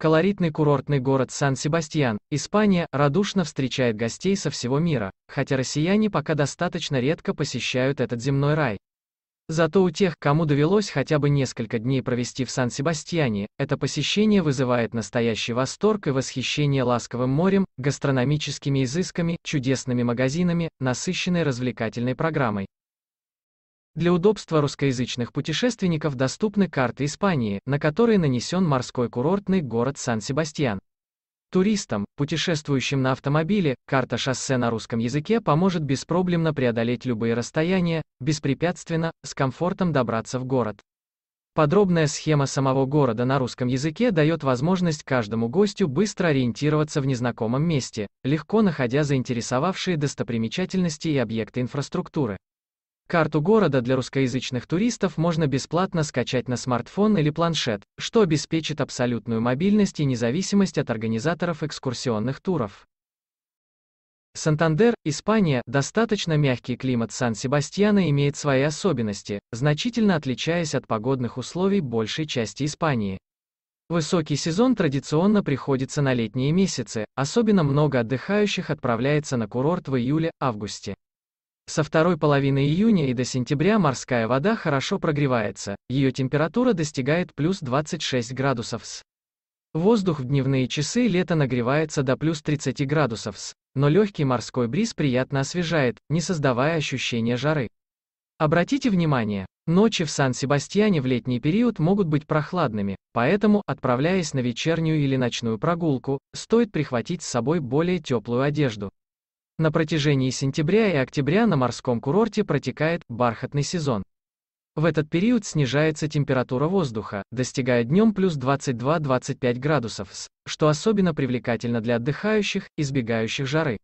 Колоритный курортный город Сан-Себастьян, Испания, радушно встречает гостей со всего мира, хотя россияне пока достаточно редко посещают этот земной рай. Зато у тех, кому довелось хотя бы несколько дней провести в Сан-Себастьяне, это посещение вызывает настоящий восторг и восхищение ласковым морем, гастрономическими изысками, чудесными магазинами, насыщенной развлекательной программой. Для удобства русскоязычных путешественников доступны карты Испании, на которой нанесен морской курортный город Сан-Себастьян. Туристам, путешествующим на автомобиле, карта шоссе на русском языке поможет беспроблемно преодолеть любые расстояния, беспрепятственно, с комфортом добраться в город. Подробная схема самого города на русском языке дает возможность каждому гостю быстро ориентироваться в незнакомом месте, легко находя заинтересовавшие достопримечательности и объекты инфраструктуры. Карту города для русскоязычных туристов можно бесплатно скачать на смартфон или планшет, что обеспечит абсолютную мобильность и независимость от организаторов экскурсионных туров. Сантандер, Испания, достаточно мягкий климат Сан-Себастьяна имеет свои особенности, значительно отличаясь от погодных условий большей части Испании. Высокий сезон традиционно приходится на летние месяцы, особенно много отдыхающих отправляется на курорт в июле-августе. Со второй половины июня и до сентября морская вода хорошо прогревается, ее температура достигает плюс 26 градусов с. Воздух в дневные часы лета нагревается до плюс 30 градусов с, но легкий морской бриз приятно освежает, не создавая ощущения жары. Обратите внимание, ночи в Сан-Себастьяне в летний период могут быть прохладными, поэтому, отправляясь на вечернюю или ночную прогулку, стоит прихватить с собой более теплую одежду. На протяжении сентября и октября на морском курорте протекает бархатный сезон. В этот период снижается температура воздуха, достигая днем плюс 22-25 градусов, что особенно привлекательно для отдыхающих, избегающих жары.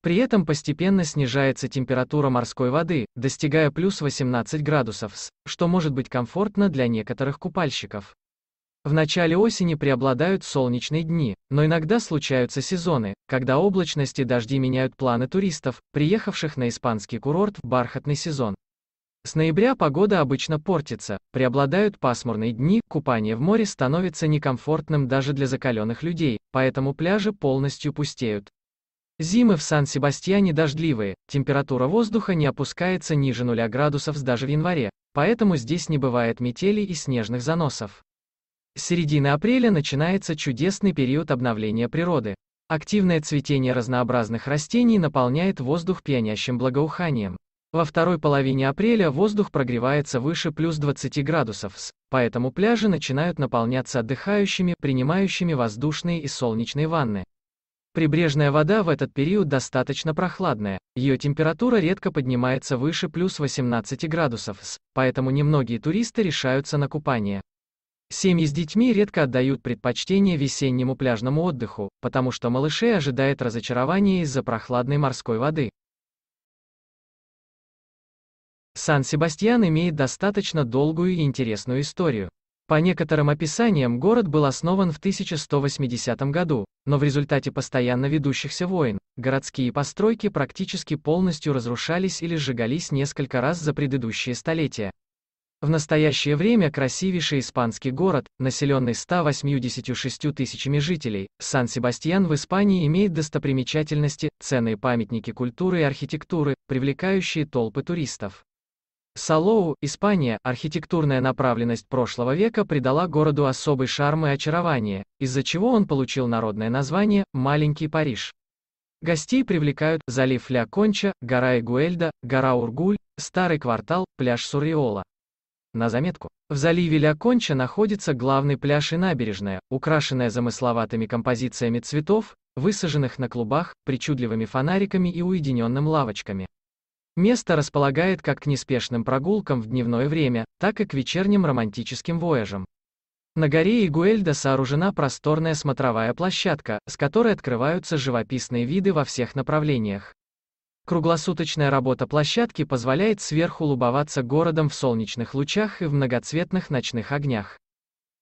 При этом постепенно снижается температура морской воды, достигая плюс 18 градусов, что может быть комфортно для некоторых купальщиков. В начале осени преобладают солнечные дни, но иногда случаются сезоны, когда облачности и дожди меняют планы туристов, приехавших на испанский курорт в бархатный сезон. С ноября погода обычно портится, преобладают пасмурные дни, купание в море становится некомфортным даже для закаленных людей, поэтому пляжи полностью пустеют. Зимы в Сан-Себастьяне дождливые, температура воздуха не опускается ниже 0 градусов даже в январе, поэтому здесь не бывает метели и снежных заносов. С середины апреля начинается чудесный период обновления природы. Активное цветение разнообразных растений наполняет воздух пьянящим благоуханием. Во второй половине апреля воздух прогревается выше плюс 20 градусов, поэтому пляжи начинают наполняться отдыхающими, принимающими воздушные и солнечные ванны. Прибрежная вода в этот период достаточно прохладная, ее температура редко поднимается выше плюс 18 градусов, поэтому немногие туристы решаются на купание. Семьи с детьми редко отдают предпочтение весеннему пляжному отдыху, потому что малышей ожидает разочарование из-за прохладной морской воды. Сан-Себастьян имеет достаточно долгую и интересную историю. По некоторым описаниям город был основан в 1180 году, но в результате постоянно ведущихся войн, городские постройки практически полностью разрушались или сжигались несколько раз за предыдущие столетия. В настоящее время красивейший испанский город, населенный 186 тысячами жителей, Сан-Себастьян в Испании имеет достопримечательности, ценные памятники культуры и архитектуры, привлекающие толпы туристов. Салоу, Испания, архитектурная направленность прошлого века придала городу особый шарм и очарование, из-за чего он получил народное название «Маленький Париж». Гостей привлекают залив Ля Конча, гора Игуэльда, гора Ургуль, старый квартал, пляж Сурриола на заметку. В заливе Ля Конча находится главный пляж и набережная, украшенная замысловатыми композициями цветов, высаженных на клубах, причудливыми фонариками и уединенным лавочками. Место располагает как к неспешным прогулкам в дневное время, так и к вечерним романтическим вояжам. На горе Игуэльда сооружена просторная смотровая площадка, с которой открываются живописные виды во всех направлениях. Круглосуточная работа площадки позволяет сверху любоваться городом в солнечных лучах и в многоцветных ночных огнях.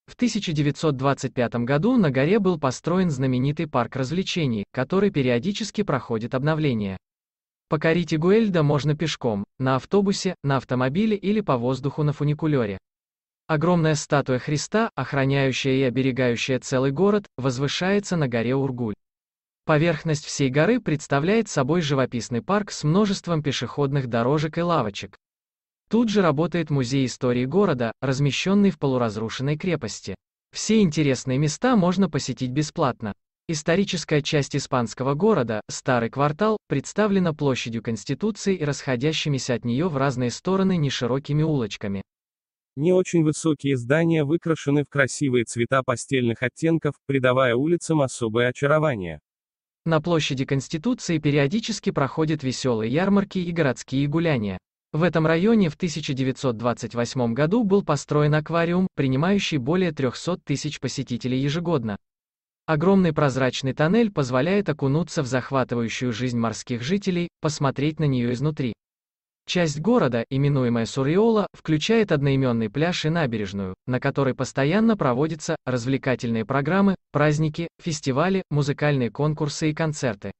В 1925 году на горе был построен знаменитый парк развлечений, который периодически проходит обновление. Покорить Игуэльда можно пешком, на автобусе, на автомобиле или по воздуху на фуникулере. Огромная статуя Христа, охраняющая и оберегающая целый город, возвышается на горе Ургуль. Поверхность всей горы представляет собой живописный парк с множеством пешеходных дорожек и лавочек. Тут же работает музей истории города, размещенный в полуразрушенной крепости. Все интересные места можно посетить бесплатно. Историческая часть испанского города, старый квартал, представлена площадью Конституции и расходящимися от нее в разные стороны неширокими улочками. Не очень высокие здания выкрашены в красивые цвета пастельных оттенков, придавая улицам особое очарование. На площади Конституции периодически проходят веселые ярмарки и городские гуляния. В этом районе в 1928 году был построен аквариум, принимающий более 300 тысяч посетителей ежегодно. Огромный прозрачный тоннель позволяет окунуться в захватывающую жизнь морских жителей, посмотреть на нее изнутри. Часть города, именуемая Суриола, включает одноименный пляж и набережную, на которой постоянно проводятся развлекательные программы, праздники, фестивали, музыкальные конкурсы и концерты.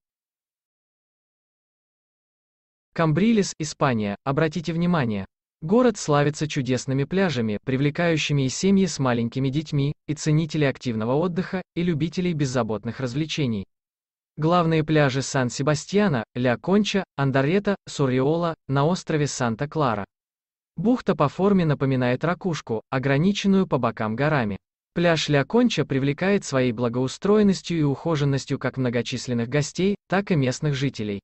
Камбрилис, Испания, обратите внимание. Город славится чудесными пляжами, привлекающими и семьи с маленькими детьми, и ценители активного отдыха, и любителей беззаботных развлечений. Главные пляжи Сан-Себастьяна, Ля Конча, Андарета, Сурьеола, на острове Санта-Клара. Бухта по форме напоминает ракушку, ограниченную по бокам горами. Пляж Ля Конча привлекает своей благоустроенностью и ухоженностью как многочисленных гостей, так и местных жителей.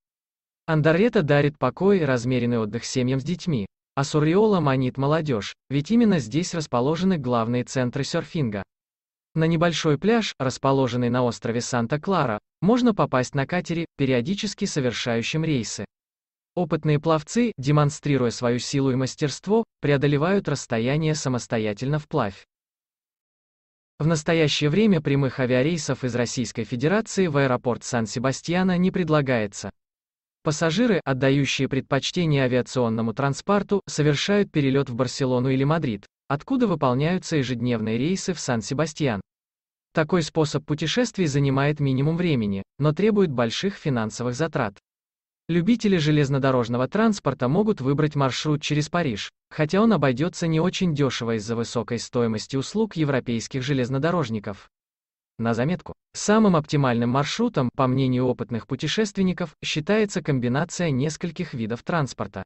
Андарета дарит покой и размеренный отдых семьям с детьми. А Сурьеола манит молодежь, ведь именно здесь расположены главные центры серфинга. На небольшой пляж, расположенный на острове Санта-Клара, можно попасть на катере, периодически совершающем рейсы. Опытные пловцы, демонстрируя свою силу и мастерство, преодолевают расстояние самостоятельно вплавь. В настоящее время прямых авиарейсов из Российской Федерации в аэропорт Сан-Себастьяна не предлагается. Пассажиры, отдающие предпочтение авиационному транспорту, совершают перелет в Барселону или Мадрид, откуда выполняются ежедневные рейсы в Сан-Себастьян. Такой способ путешествий занимает минимум времени, но требует больших финансовых затрат. Любители железнодорожного транспорта могут выбрать маршрут через Париж, хотя он обойдется не очень дешево из-за высокой стоимости услуг европейских железнодорожников. На заметку. Самым оптимальным маршрутом, по мнению опытных путешественников, считается комбинация нескольких видов транспорта.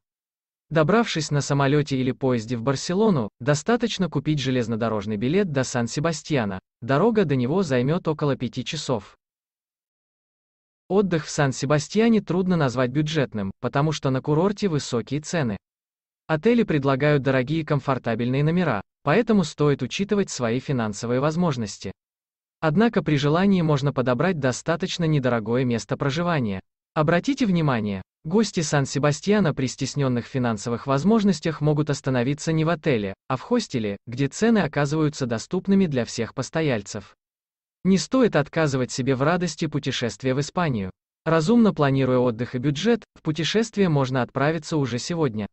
Добравшись на самолете или поезде в Барселону, достаточно купить железнодорожный билет до Сан-Себастьяна. Дорога до него займет около пяти часов. Отдых в Сан-Себастьяне трудно назвать бюджетным, потому что на курорте высокие цены. Отели предлагают дорогие комфортабельные номера, поэтому стоит учитывать свои финансовые возможности. Однако при желании можно подобрать достаточно недорогое место проживания. Обратите внимание, Гости Сан-Себастьяна при стесненных финансовых возможностях могут остановиться не в отеле, а в хостеле, где цены оказываются доступными для всех постояльцев. Не стоит отказывать себе в радости путешествия в Испанию. Разумно планируя отдых и бюджет, в путешествие можно отправиться уже сегодня.